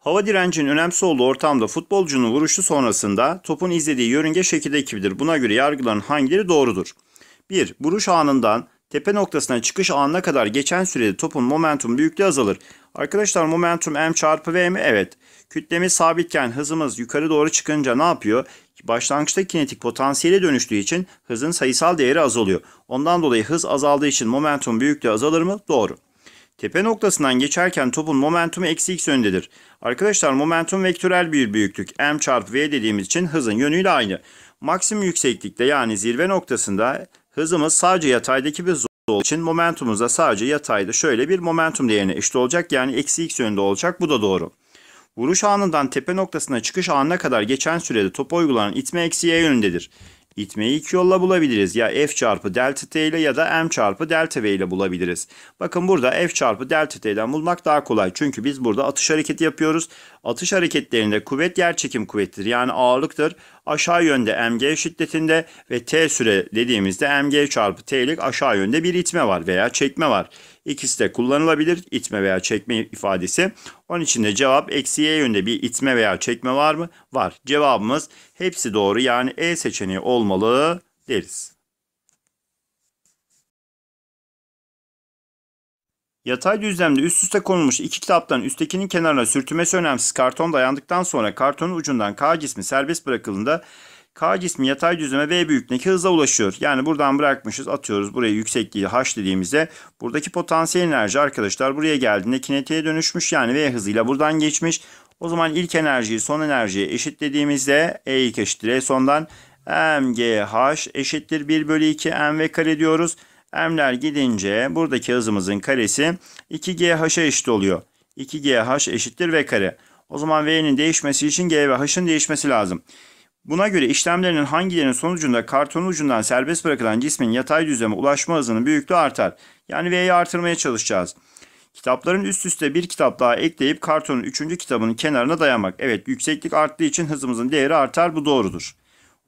Hava direncinin önemsiz olduğu ortamda futbolcunun vuruşu sonrasında topun izlediği yörünge şekilde gibidir. Buna göre yargıların hangileri doğrudur? 1. Vuruş anından tepe noktasına çıkış anına kadar geçen sürede topun momentum büyüklüğü azalır. Arkadaşlar momentum m çarpı v mi? Evet. Kütlemiz sabitken hızımız yukarı doğru çıkınca ne yapıyor? Başlangıçta kinetik potansiyele dönüştüğü için hızın sayısal değeri azalıyor. Ondan dolayı hız azaldığı için momentum büyüklüğü azalır mı? Doğru. Tepe noktasından geçerken topun momentumu eksi x yönündedir. Arkadaşlar momentum vektörel bir büyüklük. M çarpı V dediğimiz için hızın yönüyle aynı. Maksimum yükseklikte yani zirve noktasında hızımız sadece yataydaki bir olduğu için momentumumuz da sadece yatayda şöyle bir momentum değerine eşit olacak. Yani eksi x yönünde olacak. Bu da doğru. Vuruş anından tepe noktasına çıkış anına kadar geçen sürede topa uygulanan itme eksi y yönündedir. İtmeyi iki yolla bulabiliriz. Ya f çarpı delta t ile ya da m çarpı delta v ile bulabiliriz. Bakın burada f çarpı delta t'den bulmak daha kolay. Çünkü biz burada atış hareketi yapıyoruz. Atış hareketlerinde kuvvet yer çekim kuvvettir. Yani ağırlıktır aşağı yönde mg şiddetinde ve t süre dediğimizde mg çarpı t'lik aşağı yönde bir itme var veya çekme var. İkisi de kullanılabilir itme veya çekme ifadesi. Onun için de cevap eksi y yönde bir itme veya çekme var mı? Var. Cevabımız hepsi doğru yani e seçeneği olmalı deriz. Yatay düzlemde üst üste konulmuş iki kitaptan üsttekinin kenarına sürtünmesi önemsiz karton dayandıktan sonra kartonun ucundan K cismi serbest bırakıldığında K cismi yatay düzleme V büyüklüğündeki hıza ulaşıyor. Yani buradan bırakmışız atıyoruz buraya yüksekliği H dediğimizde buradaki potansiyel enerji arkadaşlar buraya geldiğinde kinetiğe dönüşmüş yani V hızıyla buradan geçmiş. O zaman ilk enerjiyi son enerjiye eşitlediğimizde E ilk eşittir E sondan MGH eşittir 1 bölü 2 MV kare diyoruz. M'ler gidince buradaki hızımızın karesi 2GH'a eşit oluyor. 2GH eşittir V kare. O zaman V'nin değişmesi için G ve H'ın değişmesi lazım. Buna göre işlemlerinin hangilerinin sonucunda kartonun ucundan serbest bırakılan cismin yatay düzleme ulaşma hızının büyüklüğü artar. Yani V'yi artırmaya çalışacağız. Kitapların üst üste bir kitap daha ekleyip kartonun üçüncü kitabının kenarına dayamak. Evet yükseklik arttığı için hızımızın değeri artar bu doğrudur.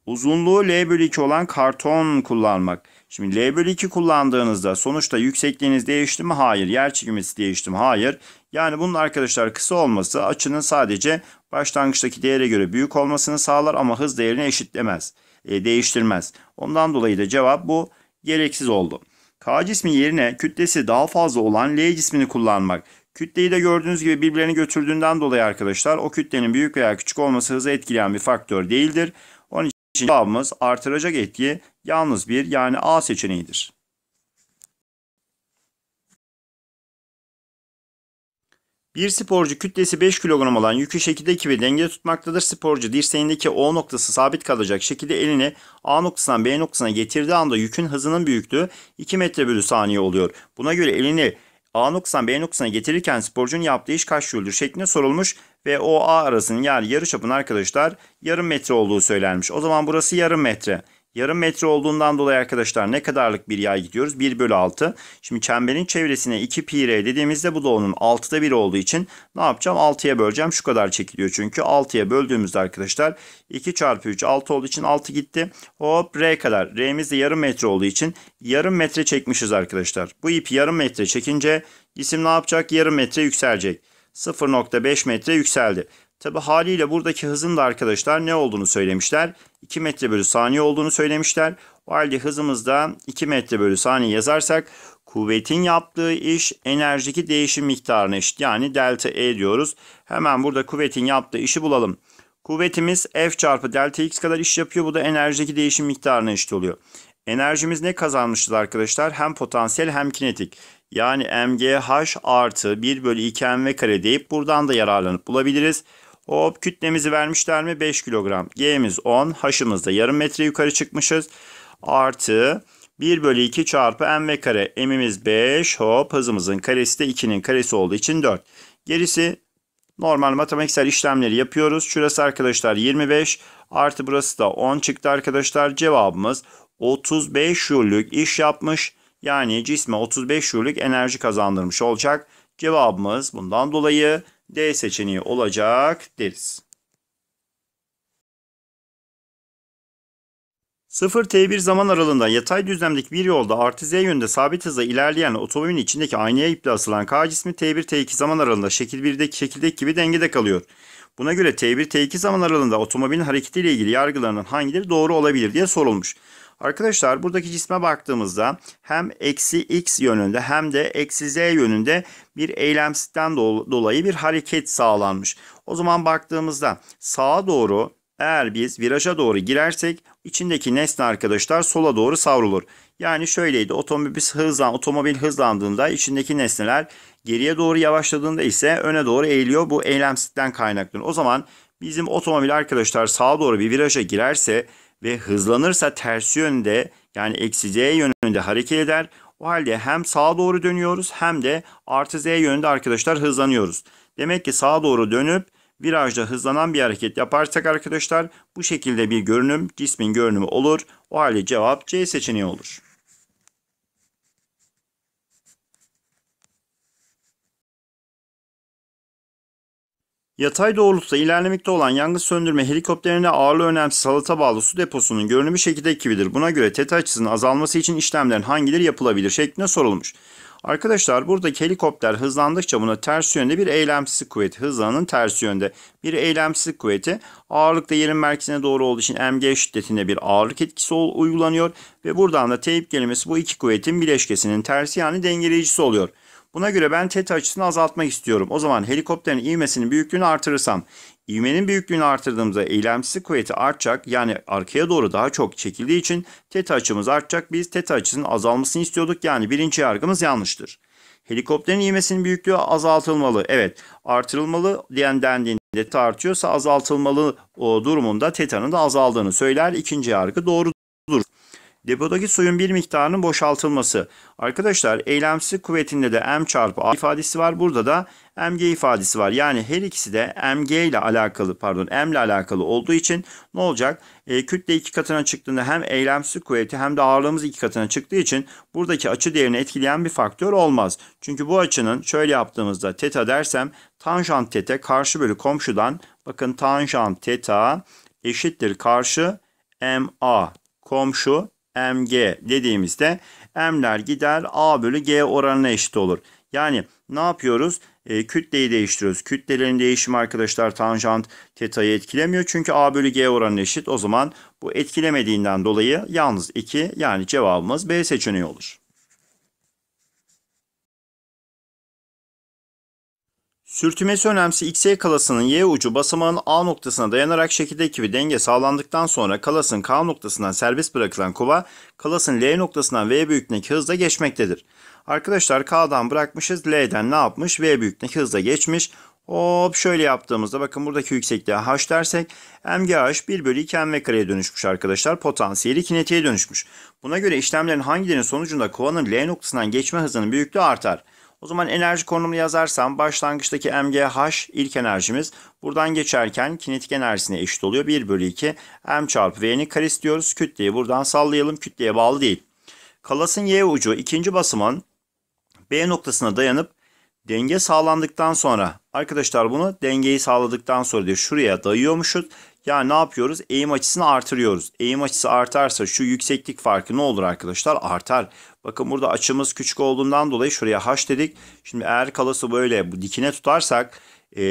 Uzunluğu L bölü 2 olan karton kullanmak. Şimdi L bölü 2 kullandığınızda sonuçta yüksekliğiniz değişti mi? Hayır. Yer çekimisi değişti mi? Hayır. Yani bunun arkadaşlar kısa olması açının sadece başlangıçtaki değere göre büyük olmasını sağlar ama hız değerini eşitlemez, e, değiştirmez. Ondan dolayı da cevap bu gereksiz oldu. K cismi yerine kütlesi daha fazla olan L cismini kullanmak. Kütleyi de gördüğünüz gibi birbirlerini götürdüğünden dolayı arkadaşlar o kütlenin büyük veya küçük olması hızı etkileyen bir faktör değildir. Onun için cevabımız artıracak etki yalnız bir yani A seçeneğidir. Bir sporcu kütlesi 5 kilogram olan yükü şekilde 2 ve dengede tutmaktadır. Sporcu dirseğindeki O noktası sabit kalacak şekilde elini A noktasından B noktasına getirdiği anda yükün hızının büyüklüğü 2 metre bölü saniye oluyor. Buna göre elini A noktasından B noktasına getirirken sporcunun yaptığı iş kaç joule'dür şeklinde sorulmuş ve O A arasının yani yarı çapın arkadaşlar yarım metre olduğu söylenmiş. O zaman burası yarım metre. Yarım metre olduğundan dolayı arkadaşlar ne kadarlık bir yay gidiyoruz? 1 bölü 6. Şimdi çemberin çevresine 2 pi r dediğimizde bu da onun 6'da 1 olduğu için ne yapacağım? 6'ya böleceğim. Şu kadar çekiliyor çünkü. 6'ya böldüğümüzde arkadaşlar 2 çarpı 3 6 olduğu için 6 gitti. Hop r kadar. R'miz de yarım metre olduğu için yarım metre çekmişiz arkadaşlar. Bu ip yarım metre çekince isim ne yapacak? Yarım metre yükselecek. 0.5 metre yükseldi. Tabi haliyle buradaki hızın da arkadaşlar ne olduğunu söylemişler. 2 metre bölü saniye olduğunu söylemişler. O halde hızımızda 2 metre bölü saniye yazarsak kuvvetin yaptığı iş enerjiki değişim miktarına eşit. Yani delta E diyoruz. Hemen burada kuvvetin yaptığı işi bulalım. Kuvvetimiz F çarpı delta X kadar iş yapıyor. Bu da enerjideki değişim miktarına eşit oluyor. Enerjimiz ne kazanmıştır arkadaşlar? Hem potansiyel hem kinetik. Yani MGH artı 1 bölü 2 MV kare deyip buradan da yararlanıp bulabiliriz. Hop kütlemizi vermişler mi? 5 kilogram. G'miz 10. Haşımız da yarım metre yukarı çıkmışız. Artı 1 bölü 2 çarpı m ve kare. M'imiz 5. Hop hızımızın karesi de 2'nin karesi olduğu için 4. Gerisi normal matematiksel işlemleri yapıyoruz. Şurası arkadaşlar 25. Artı burası da 10 çıktı arkadaşlar. Cevabımız 35 Joule'lük iş yapmış. Yani cisme 35 Joule'lük enerji kazandırmış olacak. Cevabımız bundan dolayı D seçeneği olacak deriz. 0-T1 zaman aralığında yatay düzlemdeki bir yolda artı Z yönünde sabit hızla ilerleyen otomobilin içindeki aynaya iple asılan K cismi T1-T2 zaman aralığında şekil 1'deki şekildeki gibi dengede kalıyor. Buna göre T1-T2 zaman aralığında otomobilin hareketiyle ilgili yargılarının hangileri doğru olabilir diye sorulmuş. Arkadaşlar buradaki cisme baktığımızda hem eksi x yönünde hem de eksi z yönünde bir eylemsizden dolayı bir hareket sağlanmış. O zaman baktığımızda sağa doğru eğer biz viraja doğru girersek içindeki nesne arkadaşlar sola doğru savrulur. Yani şöyleydi otomobil, hızlan, otomobil hızlandığında içindeki nesneler geriye doğru yavaşladığında ise öne doğru eğiliyor. Bu eylemsizden kaynaklı. O zaman bizim otomobil arkadaşlar sağa doğru bir viraja girerse ve hızlanırsa ters yönde yani eksi z yönünde hareket eder. O halde hem sağa doğru dönüyoruz hem de artı z yönünde arkadaşlar hızlanıyoruz. Demek ki sağa doğru dönüp virajda hızlanan bir hareket yaparsak arkadaşlar bu şekilde bir görünüm cismin görünümü olur. O halde cevap C seçeneği olur. Yatay doğrultuda ilerlemekte olan yangın söndürme helikopterine ağırlığı önemsiz salata bağlı su deposunun görünümü şekilde ekibidir. Buna göre teta açısının azalması için işlemlerin hangileri yapılabilir şeklinde sorulmuş. Arkadaşlar buradaki helikopter hızlandıkça buna ters yönde bir eylemsizlik kuvveti. Hızlanın ters yönde bir eylemsizlik kuvveti. Ağırlıkta yerin merkezine doğru olduğu için MG şiddetinde bir ağırlık etkisi uygulanıyor. Ve buradan da teyip kelimesi bu iki kuvvetin bileşkesinin tersi yani dengeleyicisi oluyor. Buna göre ben teta açısını azaltmak istiyorum. O zaman helikopterin ivmesinin büyüklüğünü artırırsam ivmenin büyüklüğünü artırdığımızda eylemsiz kuvveti artacak yani arkaya doğru daha çok çekildiği için teta açımız artacak. Biz teta açısının azalmasını istiyorduk yani birinci yargımız yanlıştır. Helikopterin ivmesinin büyüklüğü azaltılmalı. Evet artırılmalı diyen dendiğinde teta artıyorsa azaltılmalı o durumunda tetanın da azaldığını söyler. İkinci yargı doğru. Depodaki suyun bir miktarının boşaltılması. Arkadaşlar eylemsi kuvvetinde de M çarpı A ifadesi var. Burada da MG ifadesi var. Yani her ikisi de MG ile alakalı pardon M ile alakalı olduğu için ne olacak? E, kütle iki katına çıktığında hem eylemsi kuvveti hem de ağırlığımız iki katına çıktığı için buradaki açı değerini etkileyen bir faktör olmaz. Çünkü bu açının şöyle yaptığımızda teta dersem tanjant teta karşı bölü komşudan bakın tanjant teta eşittir karşı MA komşu mg dediğimizde m'ler gider a bölü g oranına eşit olur. Yani ne yapıyoruz? E, kütleyi değiştiriyoruz. Kütlelerin değişimi arkadaşlar tanjant teta'yı etkilemiyor. Çünkü a bölü g oranına eşit. O zaman bu etkilemediğinden dolayı yalnız 2 yani cevabımız B seçeneği olur. Sürtünmesi önemsi X'e kalasının Y ucu basamağın A noktasına dayanarak şekildeki bir denge sağlandıktan sonra kalasın K noktasından serbest bırakılan kova kalasın L noktasından V büyüklüğündeki hızla geçmektedir. Arkadaşlar K'dan bırakmışız L'den ne yapmış? V büyüklüğündeki hızla geçmiş. Hop şöyle yaptığımızda bakın buradaki yüksekliğe h dersek mgh 1 bölü 2 mv kareye dönüşmüş arkadaşlar. Potansiyeli kinetiğe dönüşmüş. Buna göre işlemlerin hangilerinin sonucunda kovanın L noktasından geçme hızının büyüklüğü artar. O zaman enerji konumunu yazarsam başlangıçtaki MGH ilk enerjimiz buradan geçerken kinetik enerjisine eşit oluyor. 1 bölü 2 M çarpı V'nin karesi diyoruz. Kütleyi buradan sallayalım. Kütleye bağlı değil. Kalasın Y ucu ikinci basımın B noktasına dayanıp denge sağlandıktan sonra arkadaşlar bunu dengeyi sağladıktan sonra diyor şuraya dayıyormuşuz yani ne yapıyoruz? Eğim açısını artırıyoruz. Eğim açısı artarsa şu yükseklik farkı ne olur arkadaşlar? Artar. Bakın burada açımız küçük olduğundan dolayı şuraya h dedik. Şimdi eğer kalası böyle bu dikine tutarsak e,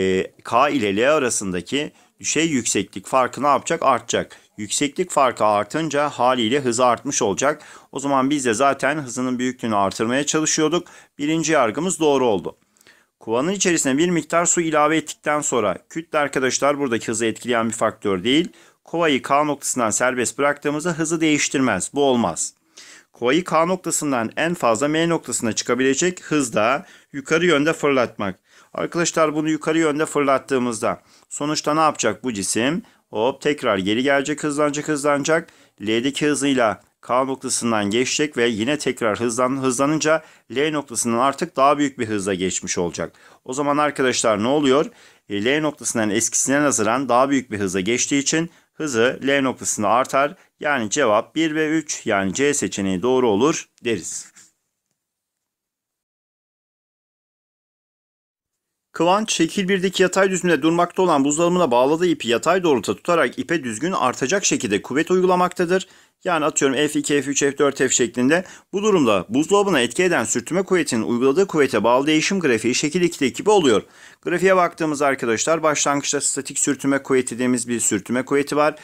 k ile l arasındaki şey yükseklik farkı ne yapacak? Artacak. Yükseklik farkı artınca haliyle hız artmış olacak. O zaman biz de zaten hızının büyüklüğünü artırmaya çalışıyorduk. Birinci yargımız doğru oldu. Kovanın içerisine bir miktar su ilave ettikten sonra kütle arkadaşlar buradaki hızı etkileyen bir faktör değil. Kovayı K noktasından serbest bıraktığımızda hızı değiştirmez. Bu olmaz. Kovayı K noktasından en fazla M noktasına çıkabilecek hızda yukarı yönde fırlatmak. Arkadaşlar bunu yukarı yönde fırlattığımızda sonuçta ne yapacak bu cisim? Hop tekrar geri gelecek hızlanacak hızlanacak. L'deki hızıyla K noktasından geçecek ve yine tekrar hızlan, hızlanınca L noktasından artık daha büyük bir hızla geçmiş olacak. O zaman arkadaşlar ne oluyor? E, L noktasından eskisine nazaran daha büyük bir hızla geçtiği için hızı L noktasında artar. Yani cevap 1 ve 3 yani C seçeneği doğru olur deriz. Kıvanç, şekil 1'deki yatay düzümde durmakta olan buzdolabına bağladığı ipi yatay doğrultuda tutarak ipe düzgün artacak şekilde kuvvet uygulamaktadır. Yani atıyorum F2, F3, F4, F şeklinde. Bu durumda buzdolabına etki eden sürtünme kuvvetinin uyguladığı kuvvete bağlı değişim grafiği şekil 2'deki gibi oluyor. Grafiğe baktığımız arkadaşlar başlangıçta statik sürtünme kuvveti dediğimiz bir sürtünme kuvveti var.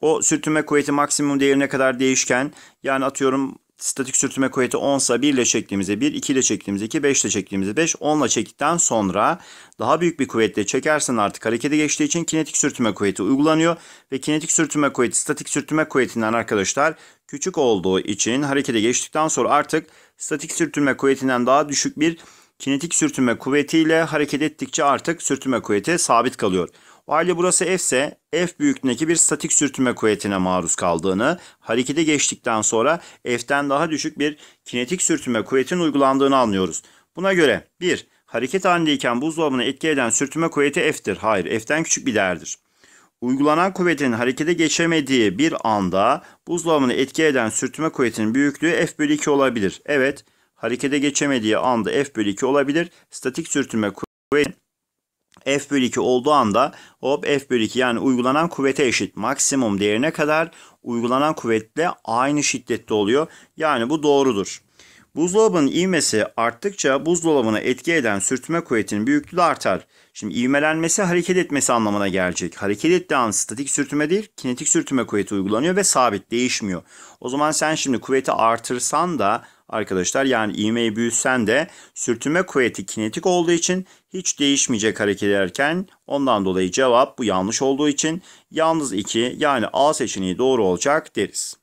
O sürtünme kuvveti maksimum değerine kadar değişken yani atıyorum statik sürtünme kuvveti 10 ise 1 ile çektiğimizde 1, 2 ile çektiğimizde 2, 5 ile çektiğimizde 5, 10 ile çektikten sonra daha büyük bir kuvvetle çekersen artık harekete geçtiği için kinetik sürtünme kuvveti uygulanıyor. Ve kinetik sürtünme kuvveti statik sürtünme kuvvetinden arkadaşlar küçük olduğu için harekete geçtikten sonra artık statik sürtünme kuvvetinden daha düşük bir kinetik sürtünme kuvvetiyle hareket ettikçe artık sürtünme kuvveti sabit kalıyor. Valide burası F ise F büyüklüğündeki bir statik sürtünme kuvvetine maruz kaldığını, harekete geçtikten sonra F'ten daha düşük bir kinetik sürtünme kuvvetinin uygulandığını anlıyoruz. Buna göre 1. Hareket halindeyken buzdolabını etki eden sürtünme kuvveti F'tir. Hayır, F'ten küçük bir değerdir. Uygulanan kuvvetin harekete geçemediği bir anda buzdolabını etki eden sürtünme kuvvetinin büyüklüğü F bölü 2 olabilir. Evet, harekete geçemediği anda F bölü 2 olabilir. Statik sürtünme kuvveti F bölü 2 olduğu anda hop F bölü 2 yani uygulanan kuvvete eşit maksimum değerine kadar uygulanan kuvvetle aynı şiddette oluyor. Yani bu doğrudur. Buzdolabının ivmesi arttıkça buzdolabına etki eden sürtünme kuvvetinin büyüklüğü artar. Şimdi ivmelenmesi hareket etmesi anlamına gelecek. Hareket ettiği an statik sürtünme değil kinetik sürtünme kuvveti uygulanıyor ve sabit değişmiyor. O zaman sen şimdi kuvveti artırsan da Arkadaşlar yani ivmeyi büyütsen de sürtünme kuvveti kinetik olduğu için hiç değişmeyecek hareket ederken ondan dolayı cevap bu yanlış olduğu için yalnız 2 yani A seçeneği doğru olacak deriz.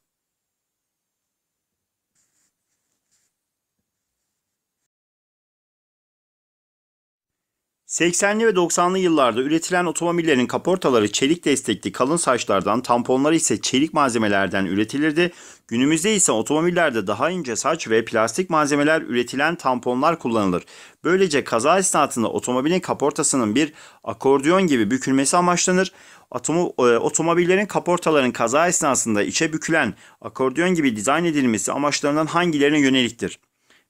80'li ve 90'lı yıllarda üretilen otomobillerin kaportaları çelik destekli kalın saçlardan, tamponları ise çelik malzemelerden üretilirdi. Günümüzde ise otomobillerde daha ince saç ve plastik malzemeler üretilen tamponlar kullanılır. Böylece kaza esnasında otomobilin kaportasının bir akordiyon gibi bükülmesi amaçlanır. Atomu, e, otomobillerin kaportaların kaza esnasında içe bükülen akordiyon gibi dizayn edilmesi amaçlarından hangilerine yöneliktir?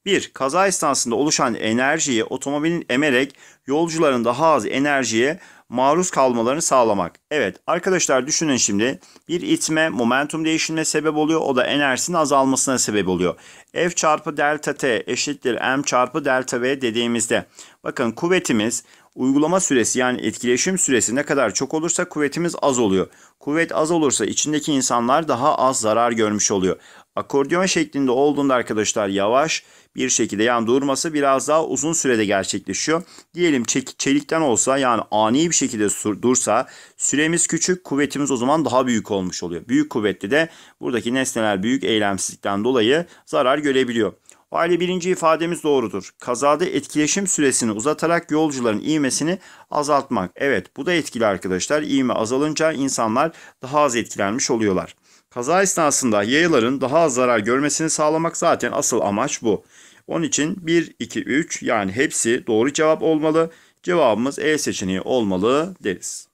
1. Kaza esnasında oluşan enerjiyi otomobilin emerek yolcuların daha az enerjiye maruz kalmalarını sağlamak. Evet arkadaşlar düşünün şimdi bir itme momentum değişimine sebep oluyor o da enerjisinin azalmasına sebep oluyor. F çarpı delta T eşittir M çarpı delta V dediğimizde bakın kuvvetimiz uygulama süresi yani etkileşim süresi ne kadar çok olursa kuvvetimiz az oluyor. Kuvvet az olursa içindeki insanlar daha az zarar görmüş oluyor. Akordiyon şeklinde olduğunda arkadaşlar yavaş bir şekilde yani durması biraz daha uzun sürede gerçekleşiyor. Diyelim çelikten olsa yani ani bir şekilde dursa süremiz küçük kuvvetimiz o zaman daha büyük olmuş oluyor. Büyük kuvvetli de buradaki nesneler büyük eylemsizlikten dolayı zarar görebiliyor. O halde birinci ifademiz doğrudur. Kazada etkileşim süresini uzatarak yolcuların iğmesini azaltmak. Evet bu da etkili arkadaşlar. İğme azalınca insanlar daha az etkilenmiş oluyorlar. Kaza esnasında yayaların daha az zarar görmesini sağlamak zaten asıl amaç bu. Onun için 1, 2, 3 yani hepsi doğru cevap olmalı. Cevabımız E seçeneği olmalı deriz.